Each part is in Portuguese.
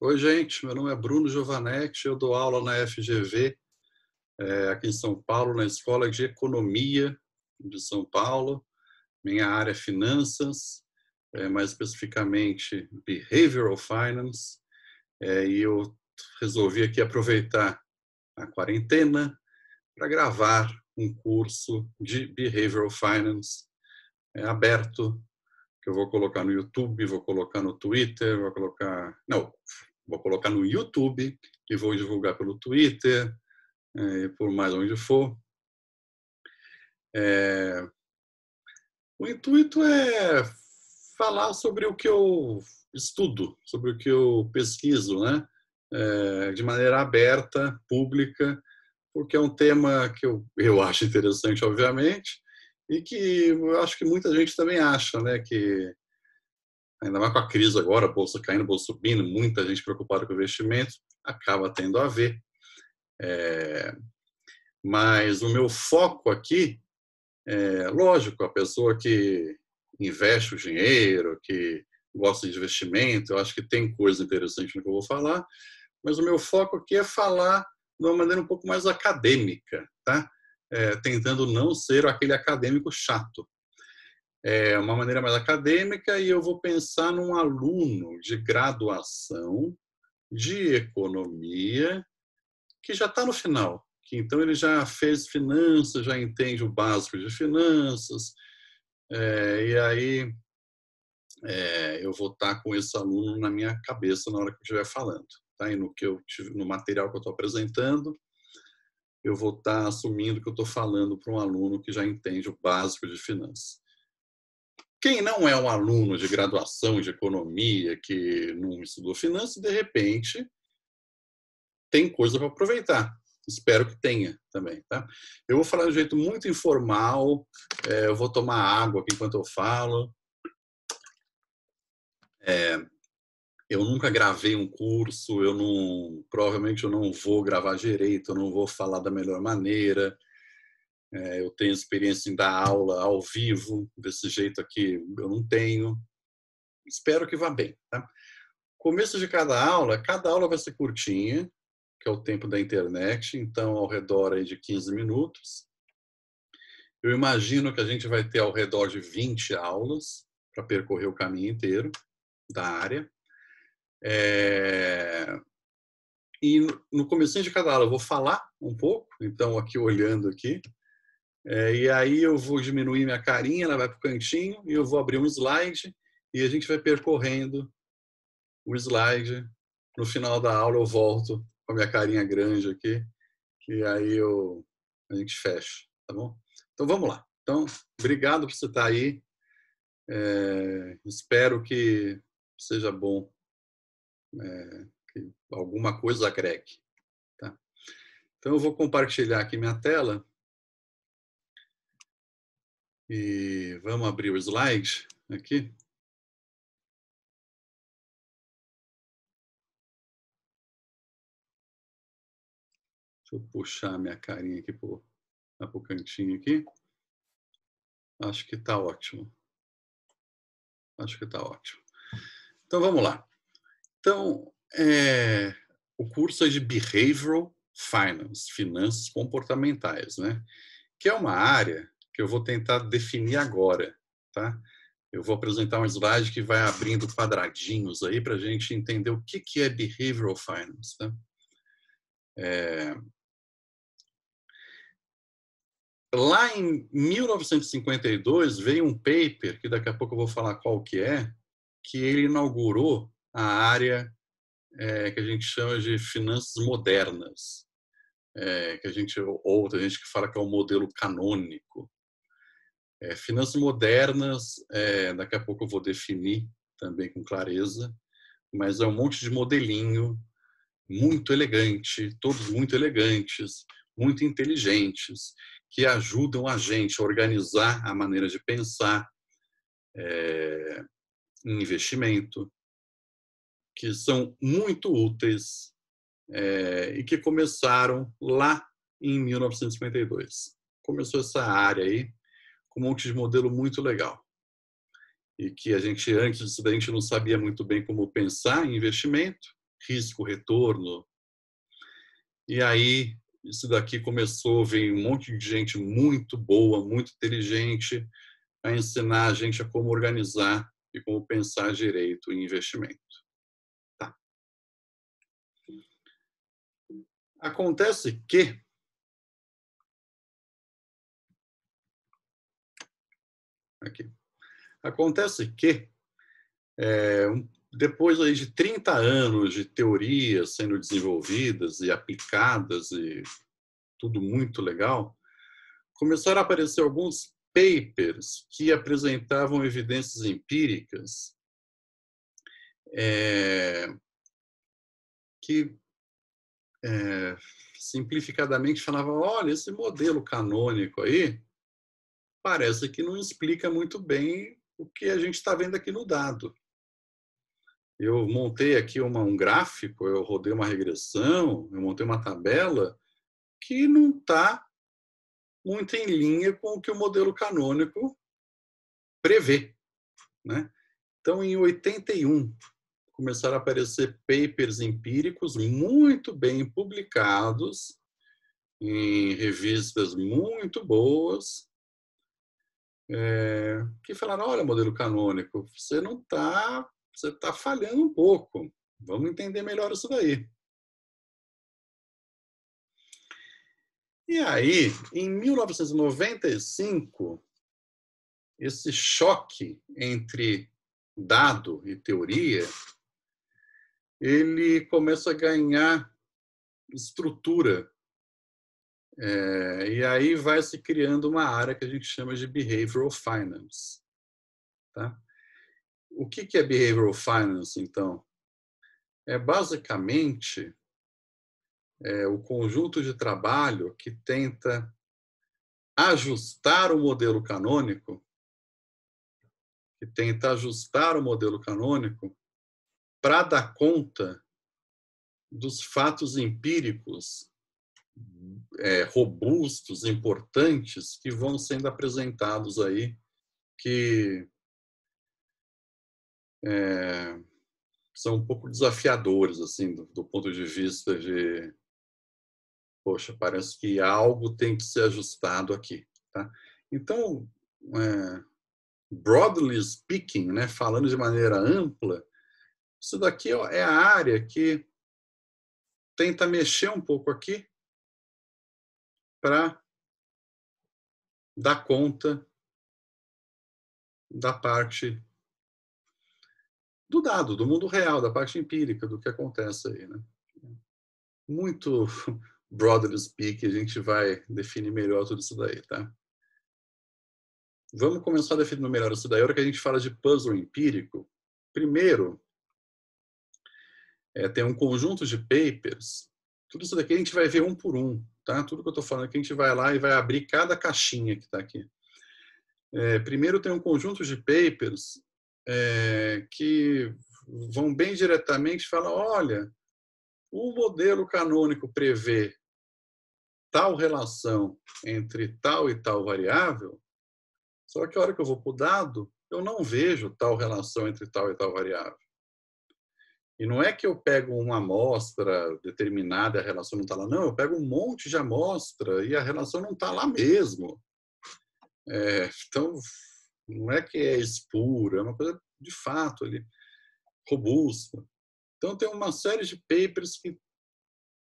Oi, gente. Meu nome é Bruno Giovanetti. Eu dou aula na FGV, é, aqui em São Paulo, na Escola de Economia de São Paulo. Minha área é finanças, é, mais especificamente Behavioral Finance. É, e eu resolvi aqui aproveitar a quarentena para gravar um curso de Behavioral Finance é, aberto que eu vou colocar no YouTube, vou colocar no Twitter, vou colocar. Não, vou colocar no YouTube e vou divulgar pelo Twitter é, e por mais onde for. É... O intuito é falar sobre o que eu estudo, sobre o que eu pesquiso, né? É, de maneira aberta, pública, porque é um tema que eu, eu acho interessante, obviamente, e que eu acho que muita gente também acha, né? Que ainda mais com a crise agora, bolsa caindo, bolsa subindo, muita gente preocupada com investimento, acaba tendo a ver. É, mas o meu foco aqui, é, lógico, a pessoa que investe o dinheiro, que gosta de investimento, eu acho que tem coisa interessante no que eu vou falar, mas o meu foco aqui é falar de uma maneira um pouco mais acadêmica, tá? É, tentando não ser aquele acadêmico chato é, uma maneira mais acadêmica e eu vou pensar num aluno de graduação de economia que já está no final, que então ele já fez finanças, já entende o básico de finanças, é, e aí é, eu vou estar tá com esse aluno na minha cabeça na hora que eu estiver falando, tá? E no que eu no material que eu estou apresentando, eu vou estar tá assumindo que eu estou falando para um aluno que já entende o básico de finanças. Quem não é um aluno de graduação de economia que não estudou finanças, de repente tem coisa para aproveitar. Espero que tenha também, tá? Eu vou falar de um jeito muito informal, é, eu vou tomar água aqui enquanto eu falo. É, eu nunca gravei um curso, eu não, provavelmente eu não vou gravar direito, eu não vou falar da melhor maneira, é, eu tenho experiência em dar aula ao vivo, desse jeito aqui eu não tenho. Espero que vá bem. Tá? Começo de cada aula, cada aula vai ser curtinha, que é o tempo da internet, então ao redor aí de 15 minutos. Eu imagino que a gente vai ter ao redor de 20 aulas para percorrer o caminho inteiro da área. É... E no começo de cada aula eu vou falar um pouco, então aqui olhando aqui, é, e aí eu vou diminuir minha carinha, ela vai para o cantinho, e eu vou abrir um slide, e a gente vai percorrendo o slide. No final da aula eu volto com a minha carinha grande aqui, que aí eu, a gente fecha, tá bom? Então vamos lá. Então, obrigado por você estar aí. É, espero que seja bom, é, que alguma coisa agregue. Tá? Então eu vou compartilhar aqui minha tela. E vamos abrir o slide aqui. Deixa eu puxar minha carinha aqui para o cantinho aqui. Acho que está ótimo. Acho que está ótimo. Então vamos lá. Então, é, o curso é de Behavioral Finance, finanças comportamentais, né? Que é uma área que eu vou tentar definir agora, tá? Eu vou apresentar um slide que vai abrindo quadradinhos aí para a gente entender o que, que é behavioral finance. Tá? É... Lá em 1952 veio um paper, que daqui a pouco eu vou falar qual que é, que ele inaugurou a área é, que a gente chama de finanças modernas, é, que a gente ou a gente que fala que é o modelo canônico, é, finanças modernas, é, daqui a pouco eu vou definir também com clareza, mas é um monte de modelinho muito elegante, todos muito elegantes, muito inteligentes, que ajudam a gente a organizar a maneira de pensar é, em investimento, que são muito úteis é, e que começaram lá em 1952. Começou essa área aí um monte de modelo muito legal. E que a gente, antes disso, a gente não sabia muito bem como pensar em investimento, risco, retorno. E aí, isso daqui começou vem um monte de gente muito boa, muito inteligente, a ensinar a gente a como organizar e como pensar direito em investimento. Tá. Acontece que Aqui. Acontece que, é, depois aí de 30 anos de teorias sendo desenvolvidas e aplicadas e tudo muito legal, começaram a aparecer alguns papers que apresentavam evidências empíricas é, que é, simplificadamente falavam, olha, esse modelo canônico aí parece que não explica muito bem o que a gente está vendo aqui no dado. Eu montei aqui uma, um gráfico, eu rodei uma regressão, eu montei uma tabela que não está muito em linha com o que o modelo canônico prevê. Né? Então, em 81, começaram a aparecer papers empíricos muito bem publicados em revistas muito boas, é, que falaram, olha, modelo canônico, você não está, você está falhando um pouco. Vamos entender melhor isso daí. E aí, em 1995, esse choque entre dado e teoria, ele começa a ganhar estrutura é, e aí vai se criando uma área que a gente chama de Behavioral Finance. Tá? O que, que é Behavioral Finance, então? É basicamente é, o conjunto de trabalho que tenta ajustar o modelo canônico, que tenta ajustar o modelo canônico para dar conta dos fatos empíricos é, robustos, importantes, que vão sendo apresentados aí, que é, são um pouco desafiadores, assim, do, do, ponto de vista de, poxa, parece que algo tem que ser ajustado aqui, tá? Então, é, broadly speaking, né, falando de maneira ampla, isso daqui é a área que tenta mexer um pouco aqui, para dar conta da parte do dado, do mundo real, da parte empírica, do que acontece aí. Né? Muito broadly speak, a gente vai definir melhor tudo isso daí, tá? Vamos começar a definir melhor isso daí. A hora que a gente fala de puzzle empírico, primeiro, é, tem um conjunto de papers. Tudo isso daqui a gente vai ver um por um, Tá? Tudo que eu estou falando aqui, a gente vai lá e vai abrir cada caixinha que está aqui. É, primeiro, tem um conjunto de papers é, que vão bem diretamente falar: olha, o modelo canônico prevê tal relação entre tal e tal variável, só que a hora que eu vou para o dado, eu não vejo tal relação entre tal e tal variável. E não é que eu pego uma amostra determinada e a relação não está lá. Não, eu pego um monte de amostra e a relação não está lá mesmo. É, então, não é que é espura, é uma coisa de fato ali, robusta. Então, tem uma série de papers que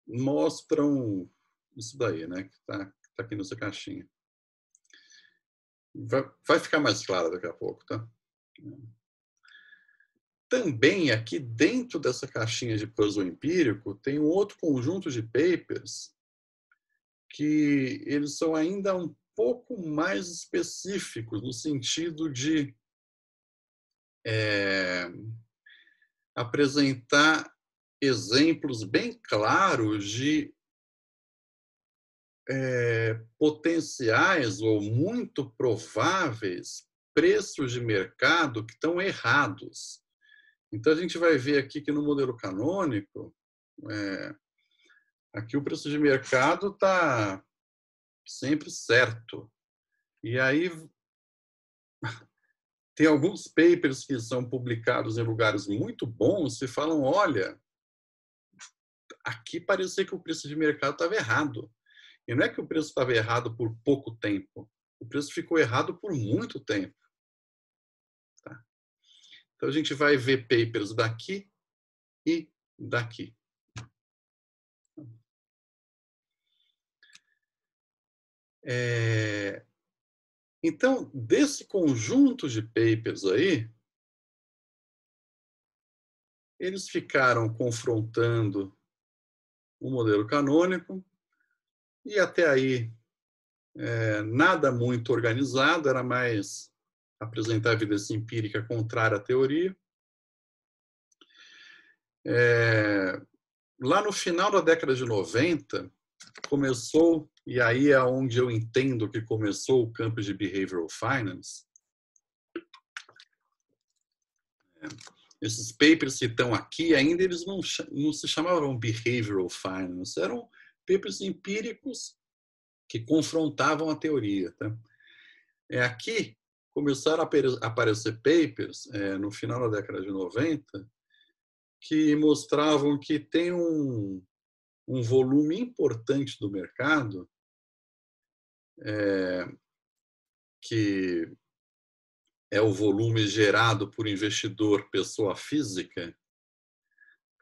mostram isso daí, né? Que está tá aqui nessa caixinha. Vai, vai ficar mais claro daqui a pouco, tá? também aqui dentro dessa caixinha de puzzle empírico tem um outro conjunto de papers que eles são ainda um pouco mais específicos no sentido de é, apresentar exemplos bem claros de é, potenciais ou muito prováveis preços de mercado que estão errados então, a gente vai ver aqui que no modelo canônico, é, aqui o preço de mercado está sempre certo. E aí, tem alguns papers que são publicados em lugares muito bons e falam: olha, aqui parecia que o preço de mercado estava errado. E não é que o preço estava errado por pouco tempo, o preço ficou errado por muito tempo. Então a gente vai ver papers daqui e daqui. É... Então, desse conjunto de papers aí, eles ficaram confrontando o modelo canônico e até aí é, nada muito organizado, era mais apresentar evidência empírica contrária à teoria. É, lá no final da década de 90, começou, e aí é onde eu entendo que começou o campo de behavioral finance. É, esses papers que estão aqui, ainda eles não, não se chamavam behavioral finance, eram papers empíricos que confrontavam a teoria. Tá? É aqui começaram a aparecer papers é, no final da década de 90 que mostravam que tem um, um volume importante do mercado é, que é o volume gerado por investidor pessoa física,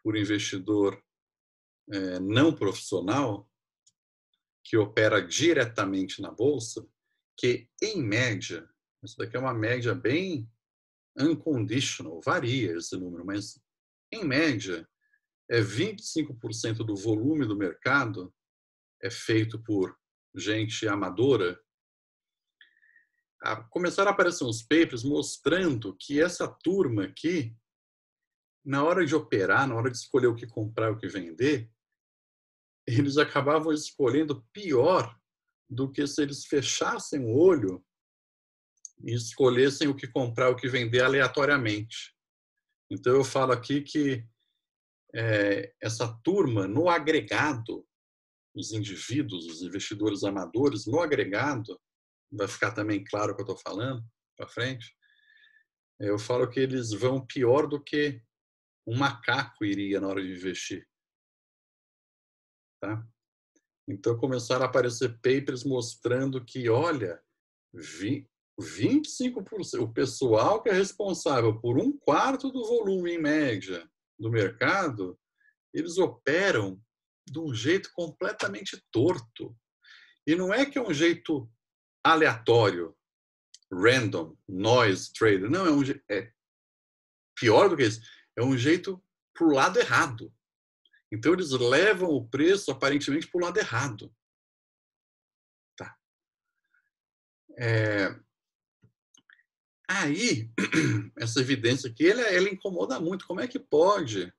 por investidor é, não profissional, que opera diretamente na bolsa, que, em média, isso daqui é uma média bem unconditional, varia esse número, mas em média é 25% do volume do mercado é feito por gente amadora. Ah, começaram a aparecer uns papers mostrando que essa turma aqui, na hora de operar, na hora de escolher o que comprar, o que vender, eles acabavam escolhendo pior do que se eles fechassem o olho e escolhessem o que comprar, o que vender aleatoriamente. Então, eu falo aqui que é, essa turma, no agregado, os indivíduos, os investidores amadores, no agregado, vai ficar também claro o que eu estou falando para frente, eu falo que eles vão pior do que um macaco iria na hora de investir. Tá? Então começaram a aparecer papers mostrando que, olha, vi, 25%, o pessoal que é responsável por um quarto do volume, em média, do mercado, eles operam de um jeito completamente torto. E não é que é um jeito aleatório, random, noise trader. Não, é, um, é pior do que isso. É um jeito para o lado errado. Então, eles levam o preço, aparentemente, para o lado errado. Tá. É, Aí, essa evidência aqui, ela, é, ela incomoda muito. Como é que pode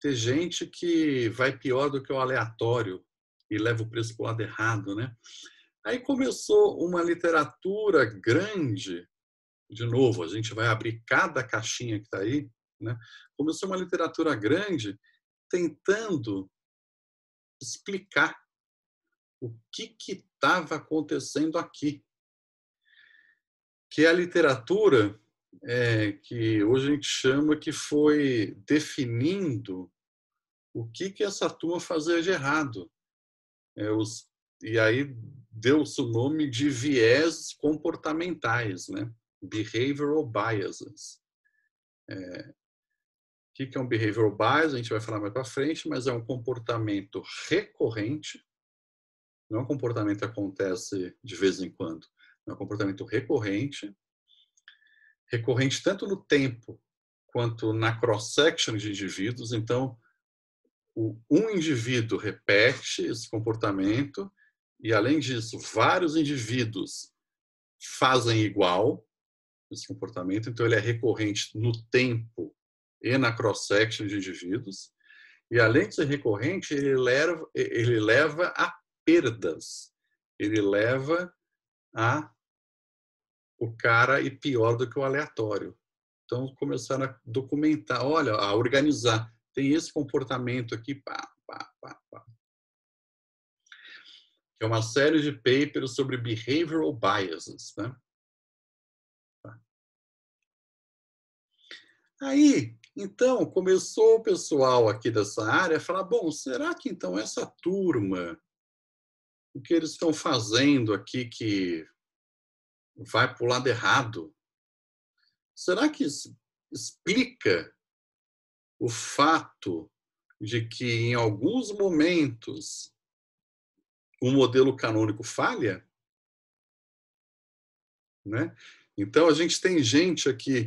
ter gente que vai pior do que o aleatório e leva o preço para o lado errado, né? Aí começou uma literatura grande, de novo, a gente vai abrir cada caixinha que está aí, né? começou uma literatura grande tentando explicar o que estava acontecendo aqui que é a literatura é, que hoje a gente chama que foi definindo o que, que essa turma fazia de errado. É, os, e aí deu-se o nome de viés comportamentais, né? behavioral biases. É, o que é um behavioral bias? A gente vai falar mais para frente, mas é um comportamento recorrente, não é um comportamento que acontece de vez em quando. É um comportamento recorrente, recorrente tanto no tempo quanto na cross-section de indivíduos. Então, um indivíduo repete esse comportamento e, além disso, vários indivíduos fazem igual esse comportamento. Então, ele é recorrente no tempo e na cross-section de indivíduos. E, além de ser recorrente, ele leva, ele leva a perdas, ele leva a o cara e pior do que o aleatório. Então começaram a documentar, olha, a organizar. Tem esse comportamento aqui, pá, pá, pá, pá. é uma série de papers sobre behavioral biases, né? Tá. Aí, então, começou o pessoal aqui dessa área a falar: bom, será que então essa turma, o que eles estão fazendo aqui que vai para o lado errado. Será que isso explica o fato de que, em alguns momentos, o modelo canônico falha? Né? Então, a gente tem gente aqui,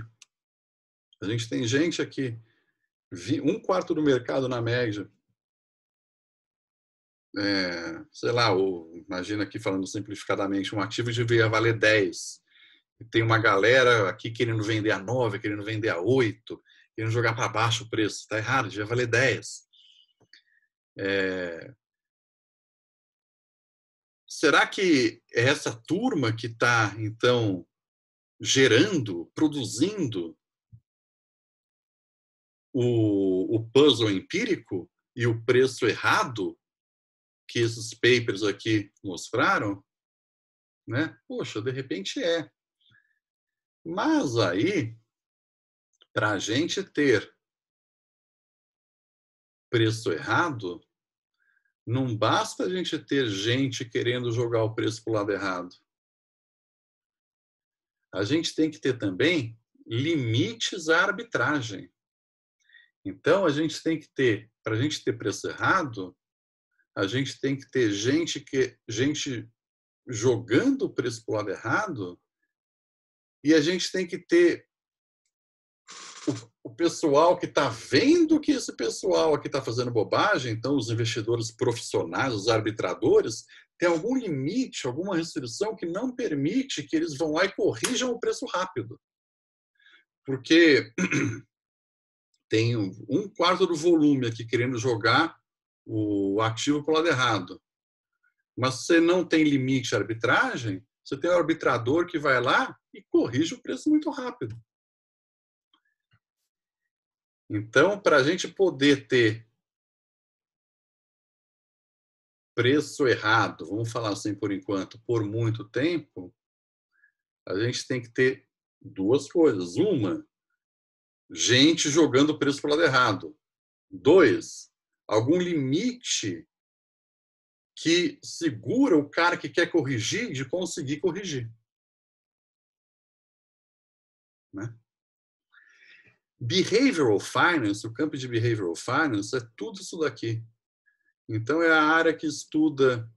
a gente tem gente aqui, um quarto do mercado na média é, sei lá, ou, imagina aqui falando simplificadamente, um ativo devia valer 10. E tem uma galera aqui querendo vender a 9, querendo vender a 8, querendo jogar para baixo o preço. Está errado, devia valer 10. É... Será que é essa turma que está, então, gerando, produzindo o, o puzzle empírico e o preço errado que esses papers aqui mostraram, né? Poxa, de repente é. Mas aí, para a gente ter preço errado, não basta a gente ter gente querendo jogar o preço para o lado errado. A gente tem que ter também limites à arbitragem. Então, a gente tem que ter, para a gente ter preço errado, a gente tem que ter gente que gente jogando o preço para o lado errado e a gente tem que ter o, o pessoal que está vendo que esse pessoal aqui está fazendo bobagem, então os investidores profissionais, os arbitradores, tem algum limite, alguma restrição que não permite que eles vão lá e corrijam o preço rápido. Porque tem um quarto do volume aqui querendo jogar o ativo para o lado errado. Mas você não tem limite de arbitragem, você tem um arbitrador que vai lá e corrige o preço muito rápido. Então, para a gente poder ter preço errado, vamos falar assim por enquanto, por muito tempo, a gente tem que ter duas coisas. Uma, gente jogando o preço para o lado errado. Dois, algum limite que segura o cara que quer corrigir de conseguir corrigir. Né? Behavioral Finance, o campo de Behavioral Finance, é tudo isso daqui. Então, é a área que estuda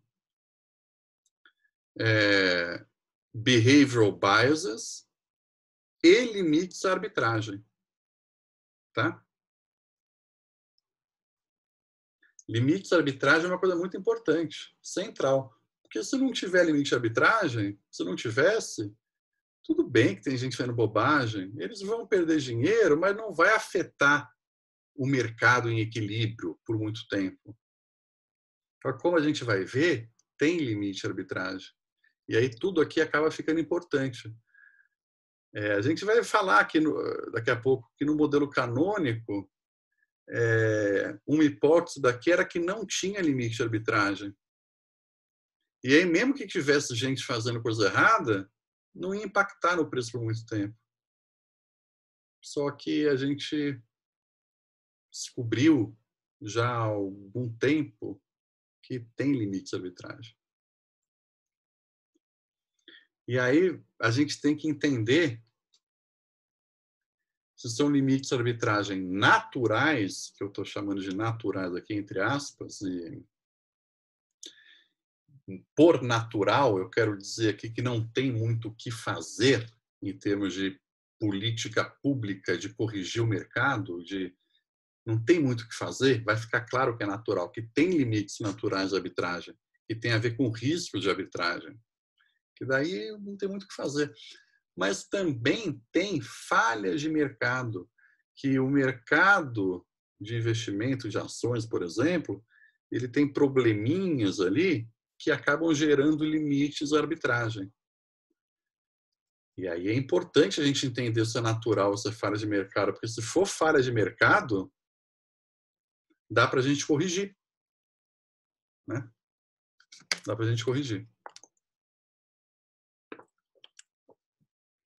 é, Behavioral Biases e limites à arbitragem. Tá? Limite de arbitragem é uma coisa muito importante, central. Porque se não tiver limite de arbitragem, se não tivesse, tudo bem que tem gente fazendo bobagem, eles vão perder dinheiro, mas não vai afetar o mercado em equilíbrio por muito tempo. Então, como a gente vai ver, tem limite de arbitragem. E aí tudo aqui acaba ficando importante. É, a gente vai falar aqui no, daqui a pouco que no modelo canônico é, uma hipótese daqui era que não tinha limite de arbitragem. E aí, mesmo que tivesse gente fazendo coisa errada, não ia impactar no preço por muito tempo. Só que a gente descobriu já há algum tempo que tem limite de arbitragem. E aí a gente tem que entender se são limites de arbitragem naturais, que eu estou chamando de naturais aqui, entre aspas, e por natural, eu quero dizer aqui que não tem muito o que fazer em termos de política pública de corrigir o mercado, de não tem muito o que fazer, vai ficar claro que é natural, que tem limites naturais de arbitragem, que tem a ver com risco de arbitragem, que daí não tem muito o que fazer mas também tem falhas de mercado, que o mercado de investimento de ações, por exemplo, ele tem probleminhas ali que acabam gerando limites à arbitragem. E aí é importante a gente entender se é natural essa é falha de mercado, porque se for falha de mercado, dá para a gente corrigir. Né? Dá para a gente corrigir.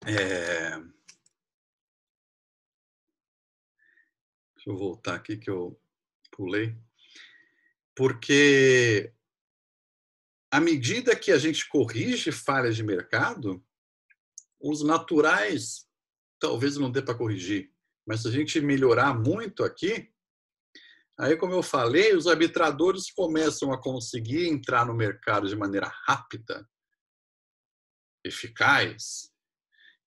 É... Deixa eu voltar aqui que eu pulei. Porque à medida que a gente corrige falhas de mercado, os naturais talvez não dê para corrigir. Mas se a gente melhorar muito aqui, aí, como eu falei, os arbitradores começam a conseguir entrar no mercado de maneira rápida, eficaz,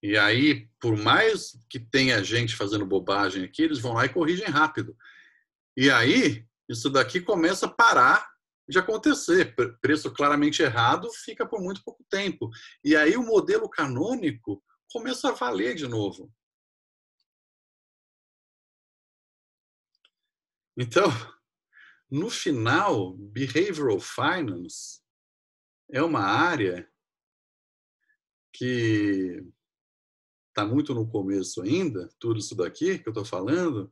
e aí, por mais que tenha gente fazendo bobagem aqui, eles vão lá e corrigem rápido. E aí, isso daqui começa a parar de acontecer. Preço claramente errado fica por muito pouco tempo. E aí o modelo canônico começa a valer de novo. Então, no final, behavioral finance é uma área que está muito no começo ainda, tudo isso daqui que eu estou falando,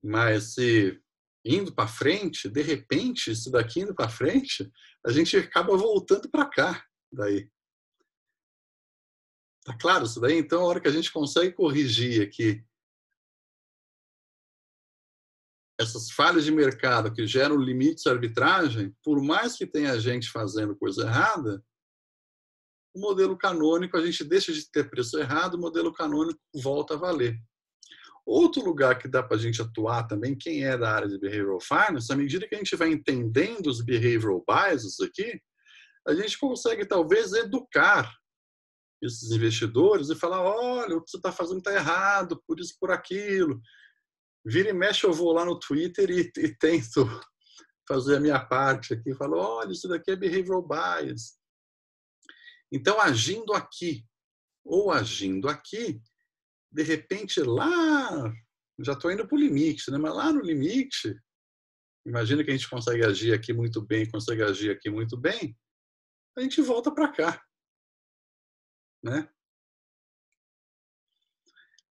mas se indo para frente, de repente, isso daqui indo para frente, a gente acaba voltando para cá, daí. Tá claro isso daí? Então, a hora que a gente consegue corrigir aqui essas falhas de mercado que geram limites à arbitragem, por mais que tenha gente fazendo coisa errada, o modelo canônico, a gente deixa de ter preço errado, o modelo canônico volta a valer. Outro lugar que dá para a gente atuar também, quem é da área de Behavioral Finance, à medida que a gente vai entendendo os Behavioral Biases aqui, a gente consegue talvez educar esses investidores e falar, olha, o que você está fazendo está errado, por isso, por aquilo. Vira e mexe, eu vou lá no Twitter e, e tento fazer a minha parte aqui. Falo, olha, isso daqui é Behavioral Bias então, agindo aqui ou agindo aqui, de repente lá, já estou indo para o limite, né? mas lá no limite, imagina que a gente consegue agir aqui muito bem, consegue agir aqui muito bem, a gente volta para cá. Né?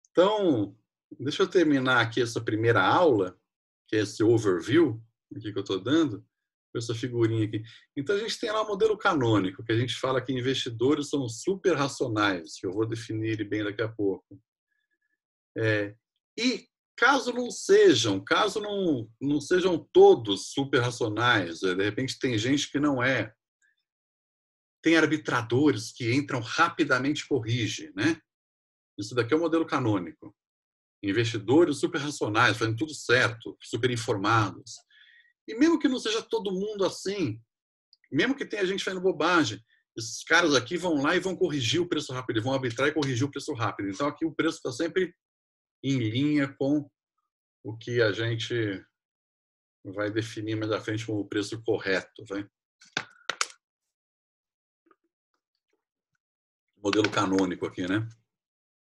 Então, deixa eu terminar aqui essa primeira aula, que é esse overview aqui que eu estou dando, com essa figurinha aqui. Então a gente tem lá o modelo canônico, que a gente fala que investidores são super racionais, que eu vou definir ele bem daqui a pouco. É, e caso não sejam, caso não, não sejam todos super racionais, é, de repente tem gente que não é, tem arbitradores que entram rapidamente e corrigem, né? Isso daqui é o modelo canônico. Investidores super racionais, fazendo tudo certo, super informados e mesmo que não seja todo mundo assim, mesmo que tenha gente fazendo bobagem, esses caras aqui vão lá e vão corrigir o preço rápido, eles vão arbitrar e corrigir o preço rápido. Então aqui o preço está sempre em linha com o que a gente vai definir mais à frente como o preço correto. Vai? Modelo canônico aqui, né?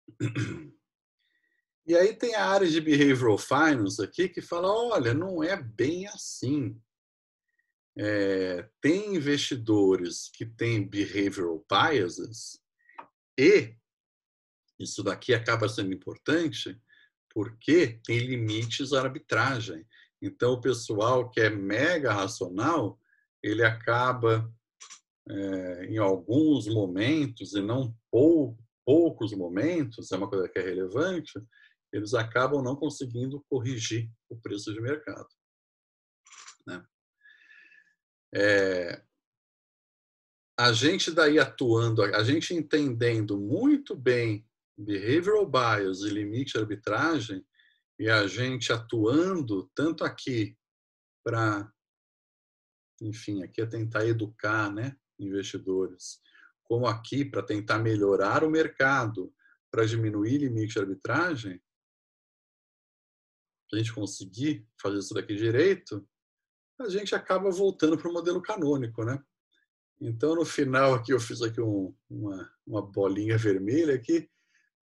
E aí tem a área de behavioral finance aqui que fala, olha, não é bem assim. É, tem investidores que têm behavioral biases e isso daqui acaba sendo importante porque tem limites à arbitragem. Então o pessoal que é mega racional ele acaba é, em alguns momentos e não pou, poucos momentos é uma coisa que é relevante eles acabam não conseguindo corrigir o preço de mercado. Né? É, a gente daí atuando, a gente entendendo muito bem behavioral bias e limite de arbitragem, e a gente atuando tanto aqui para, enfim, aqui é tentar educar né, investidores, como aqui para tentar melhorar o mercado, para diminuir limite de arbitragem, a gente conseguir fazer isso daqui direito, a gente acaba voltando para o modelo canônico, né? Então, no final aqui, eu fiz aqui um, uma, uma bolinha vermelha aqui.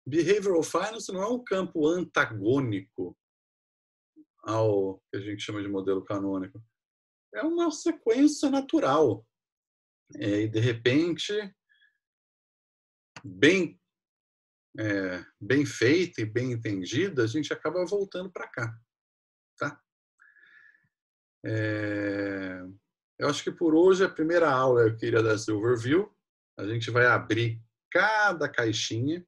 Behavioral Finance não é um campo antagônico ao que a gente chama de modelo canônico. É uma sequência natural. É, e, de repente, bem é, bem feita e bem entendida, a gente acaba voltando para cá. Tá? É, eu acho que por hoje a primeira aula eu queria dar esse overview. A gente vai abrir cada caixinha.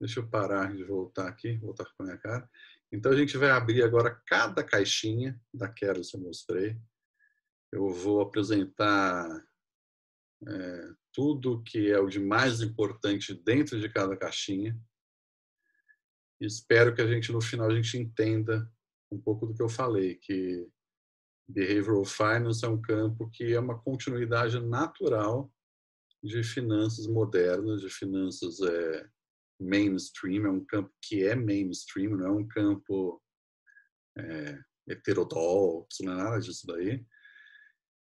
Deixa eu parar de voltar aqui, voltar com a minha cara. Então a gente vai abrir agora cada caixinha daquelas que eu mostrei. Eu vou apresentar é, tudo que é o de mais importante dentro de cada caixinha. E espero que a gente no final a gente entenda um pouco do que eu falei, que behavioral finance é um campo que é uma continuidade natural de finanças modernas, de finanças é, mainstream, é um campo que é mainstream, não é um campo é, heterodoxo, não é nada disso daí.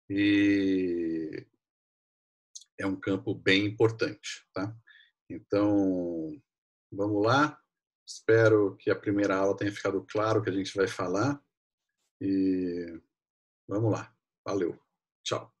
E é um campo bem importante. Tá? Então, vamos lá. Espero que a primeira aula tenha ficado claro o que a gente vai falar. E vamos lá. Valeu. Tchau.